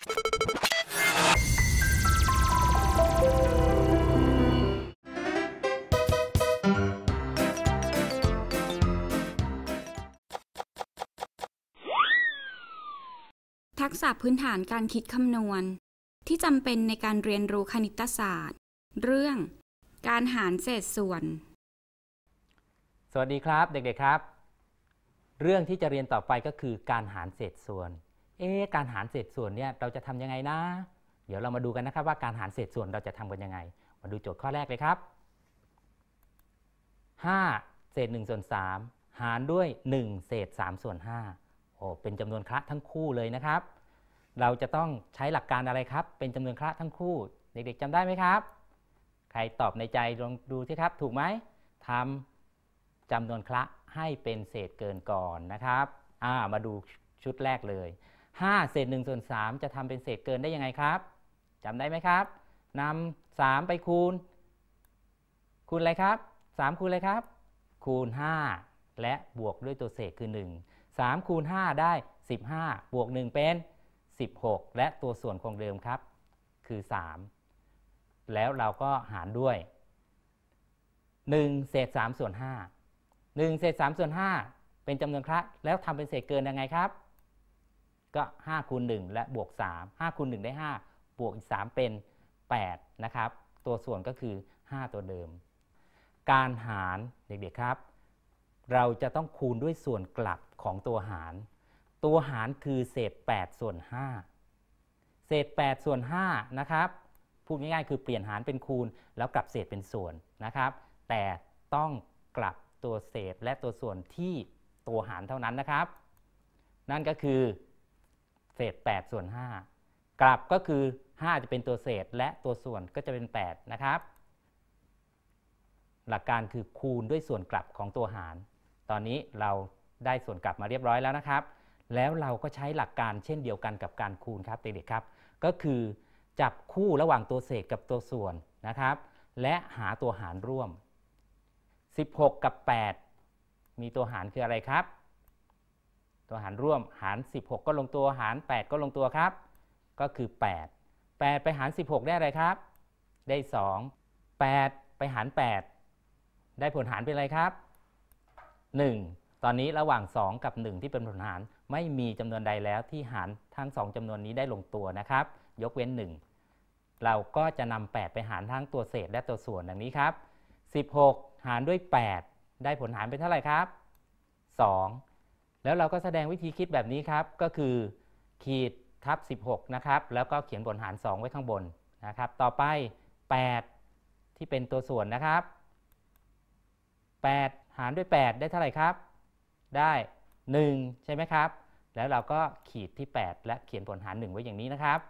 ทักษะพื้นฐานการคิดคำนวณ ที่จำเป็นในการเรียนรู้คณิตศาสตร์ เรื่องการหารเศษส่วน สวัสดีครับเด็กๆครับ เรื่องที่จะเรียนต่อไปก็คือการหารเศษส่วนเอ๊การหารเศษส่วนเนี่ยเราจะทํำยังไงนะเดี๋ยวเรามาดูกันนะครับว่าการหารเศษส่วนเราจะทำกันยังไง มาดูโจทย์ข้อแรกเลยครับ 5 เศษ1ส่วน3หารด้วย 1 เศษ3ส่วน5โอ้เป็นจำนวนคละทั้งคู่เลยนะครับ เราจะต้องใช้หลักการอะไรครับ เป็นจำนวนคละทั้งคู่เด็กๆจำได้ไหมครับ ใครตอบในใจลองดูสิครับถูกไหมทำจำนวนคละให้เป็นเศษเกินก่อนนะครับมาดูชุดแรกเลย5เศษ1ส่วน3จะทำเป็นเศษเกินได้ยังไงครับจำได้ไหมครับนำ3ไปคูณ คูณอะไรครับ 3 คูณอะไรครับ คูณ 5 และบวกด้วยตัวเศษคือ 1 3คูณ 5 ได้ 15บวก1เป็น 16 และตัวส่วนคงเดิมครับ คือ 3 แล้วเราก็หารด้วย 1 เศษ3ส่วน 5 1 เศษ3ส่วน5เป็นจำนวนครับแล้วทำเป็นเศษเกินยังไงครับก็5คูณ1และบวก3 5คูณ1ได้5บวกอีก 3 เป็น8นะครับ ตัวส่วนก็คือ 5 ตัวเดิม การหารเด็กๆครับ เราจะต้องคูณด้วยส่วนกลับของตัวหาร ตัวหารคือเศษ8ส่วน5เศษ8ส่วน5นะครับพูดง่ายๆคือเปลี่ยนหารเป็นคูณแล้วกลับเศษเป็นส่วนนะครับ แต่ต้องกลับตัวเศษและตัวส่วนที่ตัวหารเท่านั้นนะครับ นั่นก็คือเศษ8ส่วน 5กลับก็คือ 5 จะเป็นตัวเศษ และตัวส่วนก็จะเป็น 8 นะครับ หลักการคือคูณด้วยส่วนกลับของตัวหาร ตอนนี้เราได้ส่วนกลับมาเรียบร้อยแล้วนะครับ แล้วเราก็ใช้หลักการเช่นเดียวกันกับการคูณครับเด็กๆครับ ก็คือจับคู่ระหว่างตัวเศษกับตัวส่วนนะครับ และหาตัวหารร่วม 16 กับ 8 มีตัวหารคืออะไรครับตัวหารร่วม หาร 16 ก็ลงตัวหาร 8 ก็ลงตัวครับ ก็คือ 8 8 ไปหาร 16 ได้อะไรครับ ได้ 2 8 ไปหาร 8 ได้ผลหารเป็นอะไรครับ 1 ตอนนี้ระหว่าง 2 กับ 1 ที่เป็นผลหารไม่มีจำนวนใดแล้วที่หารทั้ง 2จำนวนนี้ได้ลงตัวนะครับ ยกเว้น 1 เราก็จะนำ8ไปหารทั้งตัวเศษและตัวส่วนดังนี้ครับ 16 หารด้วย 8 ได้ผลหารเป็นเท่าไหร่ครับ 2แล้วเราก็แสดงวิธีคิดแบบนี้ครับก็คือ ขีดทับ16 นะครับแล้วก็เขียนบนหาร 2 ไว้ข้างบนนะครับ ต่อไป 8ที่เป็นตัวส่วนนะครับ 8 หารด้วย 8 ได้เท่าไหร่ครับ ได้ 1 ใช่ไหมครับ แล้วเราก็ขีดที่ 8 และเขียนผลหาร 1 ไว้อย่างนี้นะครับ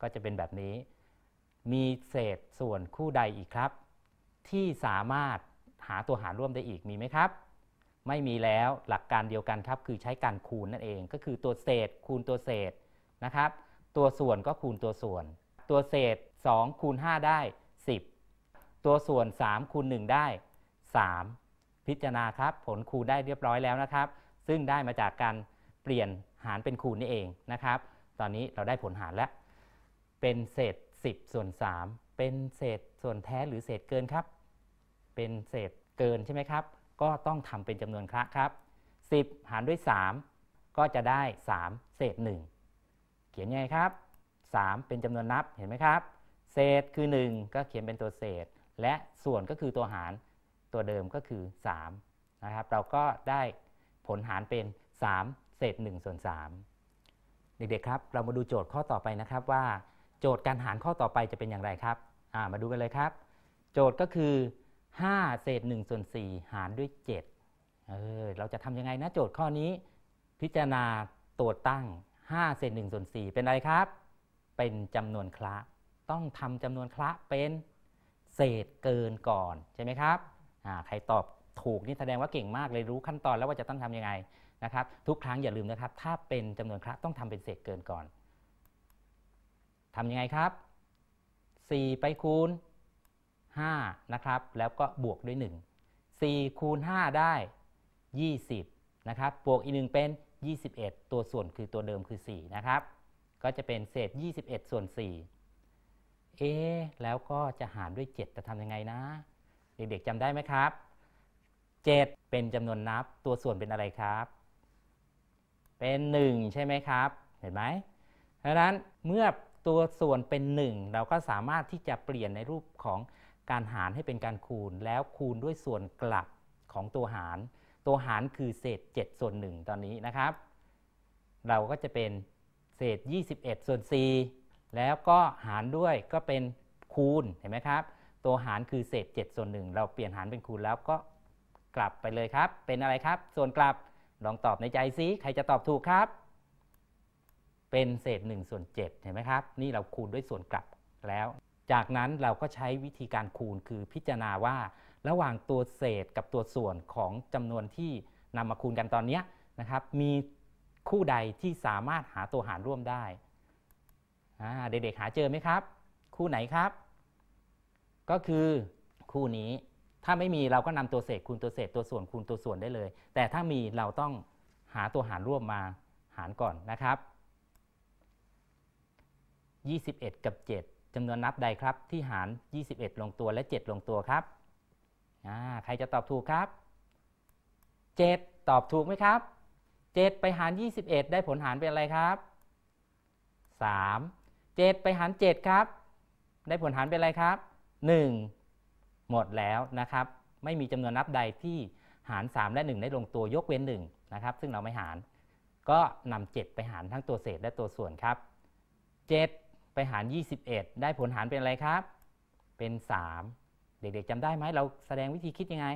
ก็จะเป็นแบบนี้ มีเศษส่วนคู่ใดอีกครับ ที่สามารถหาตัวหารร่วมได้อีกมีไหมครับไม่มีแล้วหลักการเดียวกันครับ คือใช้การคูณนั่นเอง ก็คือตัวเศษคูณตัวเศษนะครับ ตัวส่วนก็คูณตัวส่วน ตัวเศษ2คูณ5ได้ 10 ตัวส่วน3คูณ1ได้ 3 พิจารณาครับผลคูณได้เรียบร้อยแล้วนะครับ ซึ่งได้มาจากการเปลี่ยนหารเป็นคูณนี่เองนะครับ ตอนนี้เราได้ผลหารแล้ว เป็นเศษ 10ส่วน 3 เป็นเศษส่วนแท้ หรือเศษเกินครับ เป็นเศษเกินใช่ไหมครับก็ต้องทำเป็นจำนวนคระครับ 10 หารด้วย 3 ก็จะได้ 3 เศษ 1 เขียนยังไงครับ 3 เป็นจำนวนนับเห็นไหมครับ เศษคือ 1 ก็เขียนเป็นตัวเศษ และส่วนก็คือตัวหาร ตัวเดิมก็คือ3นะครับ เราก็ได้ผลหารเป็น 3 เศษ1ส่วน3เด็กๆครับเรามาดูโจทย์ข้อต่อไปนะครับว่า โจทย์การหารข้อต่อไปจะเป็นอย่างไรครับ มาดูกันเลยครับ โจทย์ก็คือ5 เศษ1ส่วน4หารด้วย 7เออ เราจะทำยังไง นะโจทย์ข้อนี้ พิจารณาตัวตั้ง 5 เศษ1ส่วน4เป็นอะไรครับ เป็นจำนวนคละต้องทำจำนวนคละเป็นเศษเกินก่อนใช่ไหมครับใครตอบถูกนี่แสดงว่าเก่งมากเลยรู้ขั้นตอนแล้วว่าจะต้องทำยังไงนะครับ ทุกครั้งอย่าลืมนะครับ ถ้าเป็นจำนวนคละต้องทำเป็นเศษเกินก่อนทำยังไง ครับ 4 ไปคูณ5นะครับ แล้วก็บวกด้วย 1 4 คูณ 5 ได้ 20นะครับ บวกอีก1เป็น 21 ตัวส่วนคือตัวเดิมคือ4นะครับ ก็จะเป็นเศษ 21ส่วน4เอ๊แล้วก็จะหารด้วย 7 จะทำยังไงนะ เด็กๆจำได้ไหมครับ 7 เป็นจำนวนนับ ตัวส่วนเป็นอะไรครับ เป็น 1 ใช่ไหมครับ เห็นไหมดังนั้น เมื่อตัวส่วนเป็น 1 เราก็สามารถที่จะเปลี่ยนในรูปของการหารให้เป็นการคูณแล้วคูณด้วยส่วนกลับของตัวหาร ตัวหารคือเศษ7ส่วน1ตอนนี้นะครับ เราก็จะเป็นเศษ 21ส่วน4แล้วก็หารด้วยก็เป็นคูณเห็นไหมครับ ตัวหารคือเศษ7ส่วน1เราเปลี่ยนหารเป็นคูณ แล้วก็กลับไปเลยครับ เป็นอะไรครับ ส่วนกลับลองตอบในใจซิ ใครจะตอบถูกครับ เป็นเศษ1ส่วน7เห็นไหมครับ นี่เราคูณด้วยส่วนกลับแล้วจากนั้นเราก็ใช้วิธีการคูณคือพิจารณาว่าระหว่างตัวเศษกับตัวส่วนของจำนวนที่นำมาคูณกันตอนนี้นะครับมีคู่ใดที่สามารถหาตัวหารร่วมได้เด็กๆหาเจอไหมครับ คู่ไหนครับ ก็คือคู่นี้ถ้าไม่มีเราก็นำตัวเศษคูณตัวเศษตัวส่วนคูณตัวส่วนได้เลย แต่ถ้ามีเราต้องหาตัวหารร่วมมาหารก่อนนะครับ 21 กับ 7จำนวนนับใดครับที่หาร 21 ลงตัวและ 7 ลงตัวครับใครจะตอบถูกครับ 7 ตอบถูกไหมครับ 7 ไปหาร 21 ได้ผลหารเป็นอะไรครับ 3 7 ไปหาร7ครับได้ผลหารเป็นอะไรครับ 1 หมดแล้วนะครับ ไม่มีจำนวนนับใดที่หาร3และ1ได้ลงตัวยกเว้น1นะครับซึ่งเราไม่หาร ก็นำ7ไปหารทั้งตัวเศษและตัวส่วนครับ 7ไปหาร 21 ได้ผลหารเป็นอะไรครับ เป็น 3 เด็กๆจำได้ไหมเราแสดงวิธีคิดยังไง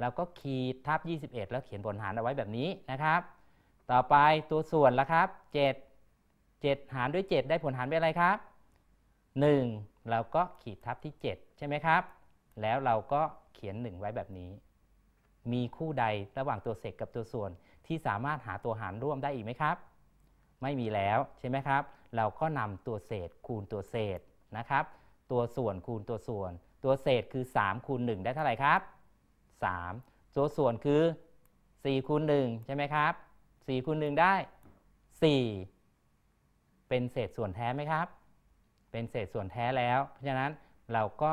เราก็ขีดทับ 21 แล้วเขียนผลหารเอาไว้แบบนี้นะครับ ต่อไปตัวส่วนละครับ 7 7 หารด้วย 7 ได้ผลหารเป็นอะไรครับ 1 เราก็ขีดทับที่ 7 ใช่ไหมครับ แล้วเราก็เขียน 1 ไว้แบบนี้มีคู่ใดระหว่างตัวเศษกับตัวส่วนที่สามารถหาตัวหารร่วมได้อีกไหมครับ ไม่มีแล้วใช่ไหมครับเราก็นำตัวเศษคูณตัวเศษนะครับ ตัวส่วนคูณตัวส่วน ตัวเศษคือ3คูณ1ได้เท่าไหร่ครับ 3 ตัวส่วนคือ4คูณ1ใช่ไหมครับ4คูณ1ได้ 4 เป็นเศษส่วนแท้ไหมครับ เป็นเศษส่วนแท้แล้ว เพราะฉะนั้นเราก็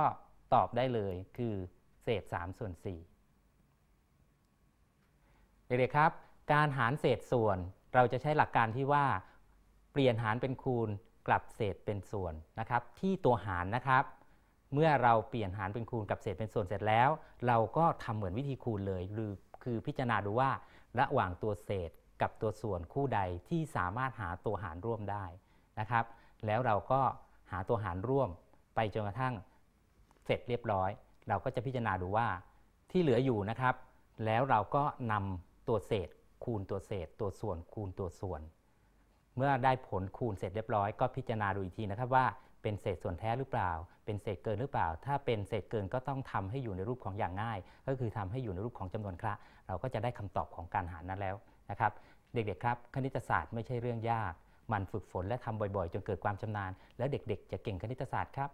ตอบได้เลยคือเศษ3ส่วน4เด็กๆครับ การหารเศษส่วนเราจะใช้หลักการที่ว่าเปลี่ยนหารเป็นคูณกลับเศษเป็นส่วนนะครับ ที่ตัวหารนะครับ เมื่อเราเปลี่ยนหารเป็นคูณกับเศษเป็นส่วนเสร็จแล้ว เราก็ทำเหมือนวิธีคูณเลยหรือคือพิจารณาดูว่าระหว่างตัวเศษกับตัวส่วนคู่ใดที่สามารถหาตัวหารร่วมได้นะครับ แล้วเราก็หาตัวหารร่วมไปจนกระทั่งเสร็จเรียบร้อย เราก็จะพิจารณาดูว่าที่เหลืออยู่นะครับ แล้วเราก็นำตัวเศษคูณตัวเศษ ตัวส่วนคูณตัวส่วนเมื่อได้ผลคูณเสร็จเรียบร้อย ก็พิจารณาดูอีกทีนะครับ ว่าเป็นเศษส่วนแท้หรือเปล่า เป็นเศษเกินหรือเปล่า ถ้าเป็นเศษเกินก็ต้องทำให้อยู่ในรูปของอย่างง่าย ก็คือทำให้อยู่ในรูปของจำนวนคระเราก็จะได้คำตอบของการหารนั้นแล้วนะครับ เด็กๆครับคณิตศาสตร์ไม่ใช่เรื่องยาก มันฝึกฝนและทำบ่อยๆ จนเกิดความชำนาญแล้วเด็ก ๆ จะเก่งคณิตศาสตร์ครับ